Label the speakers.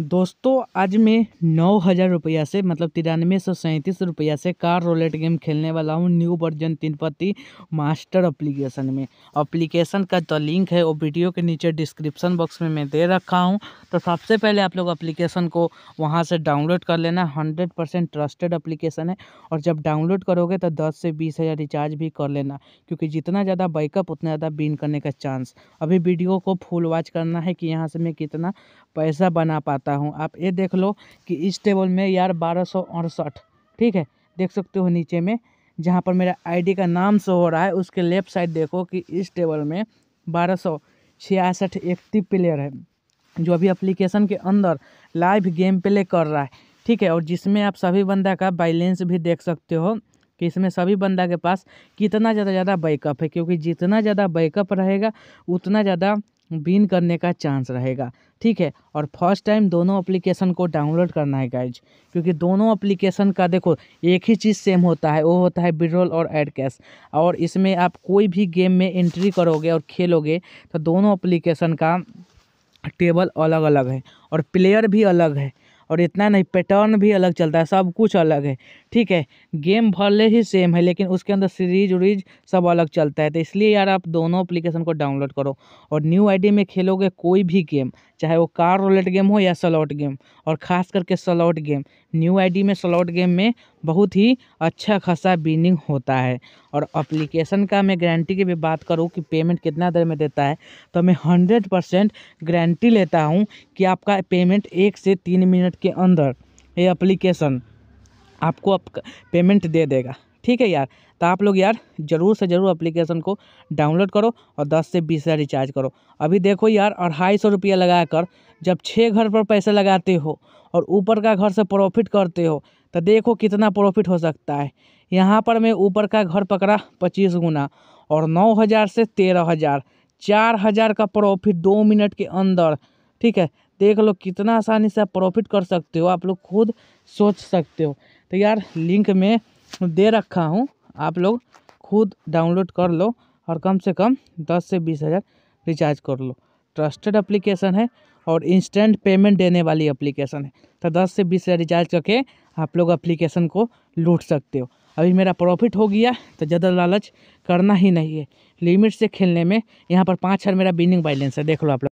Speaker 1: दोस्तों आज मैं नौ हज़ार रुपया से मतलब तिरानवे सौ सैंतीस रुपया से कार रोलेट गेम खेलने वाला हूँ न्यू वर्जन तीन पत्ती मास्टर अप्लीकेशन में अप्लीकेशन का जो लिंक है वो वीडियो के नीचे डिस्क्रिप्शन बॉक्स में मैं दे रखा हूँ तो सबसे पहले आप लोग अप्लीकेशन को वहाँ से डाउनलोड कर लेना हंड्रेड परसेंट ट्रस्टेड अप्लीकेशन है और जब डाउनलोड करोगे तो दस से बीस हज़ार रिचार्ज भी कर लेना क्योंकि जितना ज़्यादा बैकअप उतना ज़्यादा बिन करने का चांस अभी वीडियो को फुल वॉच करना है कि यहाँ से मैं कितना पैसा बना पाता हूँ आप ये देख लो कि इस टेबल में यार बारह सौ अड़सठ ठीक है देख सकते हो नीचे में जहाँ पर मेरा आईडी का नाम शो हो रहा है उसके लेफ्ट साइड देखो कि इस टेबल में बारह सौ छियासठ एक्टिव प्लेयर है जो अभी एप्लीकेशन के अंदर लाइव गेम प्ले कर रहा है ठीक है और जिसमें आप सभी बंदा का बैलेंस भी देख सकते हो कि इसमें सभी बंदा के पास कितना ज़्यादा ज़्यादा बैकअप है क्योंकि जितना ज़्यादा बैकअप रहेगा उतना ज़्यादा बिन करने का चांस रहेगा ठीक है और फर्स्ट टाइम दोनों एप्लीकेशन को डाउनलोड करना है गाइज क्योंकि दोनों एप्लीकेशन का देखो एक ही चीज़ सेम होता है वो होता है विड्रॉल और एड कैश और इसमें आप कोई भी गेम में एंट्री करोगे और खेलोगे तो दोनों अप्लीकेशन का टेबल अलग अलग है और प्लेयर भी अलग है और इतना नहीं पैटर्न भी अलग चलता है सब कुछ अलग है ठीक है गेम भले ही सेम है लेकिन उसके अंदर सीरीज उरीज सब अलग चलता है तो इसलिए यार आप दोनों एप्लीकेशन को डाउनलोड करो और न्यू आईडी में खेलोगे कोई भी गेम चाहे वो कार रोलेट गेम हो या सलॉट गेम और ख़ास करके सलॉट गेम न्यू आईडी में सलॉट गेम में बहुत ही अच्छा खासा बिनिंग होता है और अप्लीकेशन का मैं गारंटी की भी बात करूँ कि पेमेंट कितना देर में देता है तो मैं हंड्रेड परसेंट गारंटी लेता हूँ कि आपका पेमेंट एक से तीन मिनट के अंदर ये अप्लीकेशन आपको आप पेमेंट दे देगा ठीक है यार तो आप लोग यार ज़रूर से ज़रूर एप्लीकेशन को डाउनलोड करो और 10 से 20 हज़ार रिचार्ज करो अभी देखो यार अढ़ाई सौ रुपया लगा कर जब छः घर पर पैसे लगाते हो और ऊपर का घर से प्रॉफिट करते हो तो देखो कितना प्रॉफिट हो सकता है यहाँ पर मैं ऊपर का घर पकड़ा पच्चीस गुना और नौ हज़ार से तेरह हज़ार चार हज़ार का प्रॉफिट दो मिनट के अंदर ठीक है देख लो कितना आसानी से आप प्रॉफिट कर सकते हो आप लोग खुद सोच सकते हो तो यार लिंक में दे रखा हूँ आप लोग खुद डाउनलोड कर लो और कम से कम दस से बीस हज़ार रिचार्ज कर लो ट्रस्टेड एप्लीकेशन है और इंस्टेंट पेमेंट देने वाली एप्लीकेशन है तो दस से बीस हज़ार रिचार्ज करके आप लोग एप्लीकेशन को लूट सकते हो अभी मेरा प्रॉफिट हो गया तो ज़्यादा लालच करना ही नहीं है लिमिट से खेलने में यहाँ पर पाँच हज़ार मेरा बिनिंग बैलेंस है देख लो आप लोग